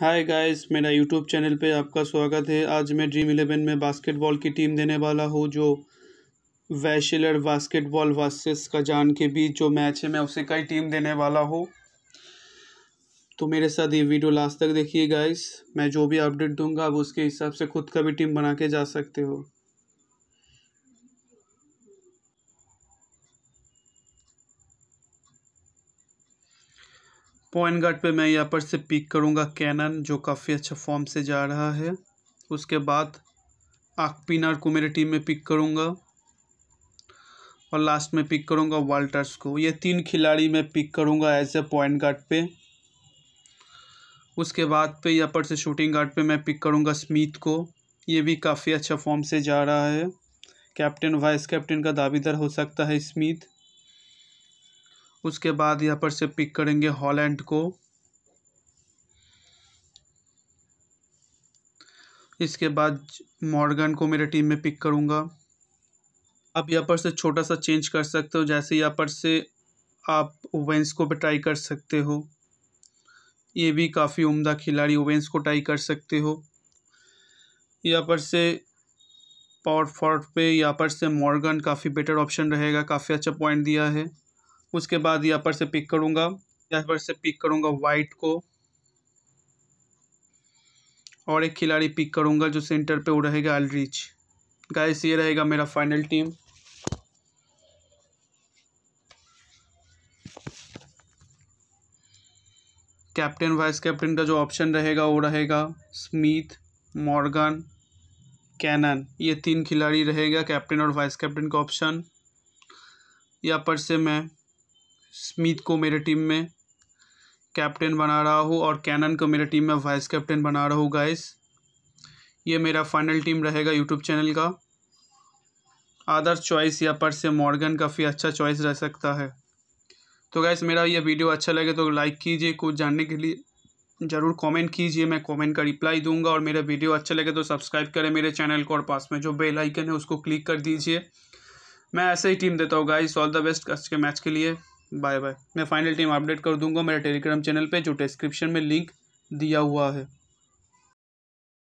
हाय guys मेरा YouTube channel पे आपका स्वागत है आज मैं ड्रीम इलेवन में बास्केटबॉल की टीम देने वाला हूँ जो वैशलर बास्केटबॉल वर्सेस का जान के बीच जो मैच है मैं उसे का ही टीम देने वाला हूँ तो मेरे साथ ये वीडियो लास्ट तक देखिए गाइस मैं जो भी अपडेट दूंगा आप उसके हिसाब से खुद का भी टीम बना के जा सकते हो पॉइंट गार्ड पे मैं यहाँ पर से पिक करूँगा कैनन जो काफ़ी अच्छा फॉर्म से जा रहा है उसके बाद आकपिनार को मेरे टीम में पिक करूँगा और लास्ट में पिक करूँगा वाल्टर्स को ये तीन खिलाड़ी मैं पिक करूँगा एज ए पॉइंट गार्ड पे उसके बाद पे यहाँ पर से शूटिंग गार्ड पे मैं पिक करूँगा स्मिथ को ये भी काफ़ी अच्छा फॉर्म से जा रहा है कैप्टन वाइस कैप्टन का दावेदार हो सकता है स्मिथ उसके बाद यहाँ पर से पिक करेंगे हॉलैंड को इसके बाद मॉर्गन को मेरे टीम में पिक करूँगा अब यहाँ पर से छोटा सा चेंज कर सकते हो जैसे यहाँ पर से आप ओवेंस को भी ट्राई कर सकते हो ये भी काफ़ी उम्दा खिलाड़ी ओवेंस को ट्राई कर सकते हो यहाँ पर से पावर फॉर्ट पे यहाँ पर से मॉर्गन काफ़ी बेटर ऑप्शन रहेगा काफ़ी अच्छा पॉइंट दिया है उसके बाद यहाँ पर से पिक करूँगा यहाँ पर से पिक करूँगा वाइट को और एक खिलाड़ी पिक करूँगा जो सेंटर पे वो रहेगा अलरिच गाइस ये रहेगा मेरा final team captain vice captain का जो ऑप्शन रहेगा वो रहेगा स्मिथ मॉर्गन कैनन ये तीन खिलाड़ी रहेगा कैप्टन और वाइस कैप्टन का ऑप्शन यहाँ पर से मैं स्मिथ को मेरे टीम में कैप्टन बना रहा हूँ और कैनन को मेरे टीम में वाइस कैप्टन बना रहा हूँ गाइस ये मेरा फाइनल टीम रहेगा यूट्यूब चैनल का अदर चॉइस या पर से मॉर्गन काफ़ी अच्छा चॉइस रह सकता है तो गाइस मेरा ये वीडियो अच्छा लगे तो लाइक कीजिए कुछ जानने के लिए ज़रूर कमेंट कीजिए मैं कमेंट का रिप्लाई दूंगा और मेरा वीडियो अच्छा लगे तो सब्सक्राइब करें मेरे चैनल को और पास में जो बेल आइकन है उसको क्लिक कर दीजिए मैं ऐसे ही टीम देता हूँ गाइस ऑल द बेस्ट आज के मैच के लिए बाय बाय मैं फाइनल टीम अपडेट कर दूंगा मेरे टेलीग्राम चैनल पे जो डिस्क्रिप्शन में लिंक दिया हुआ है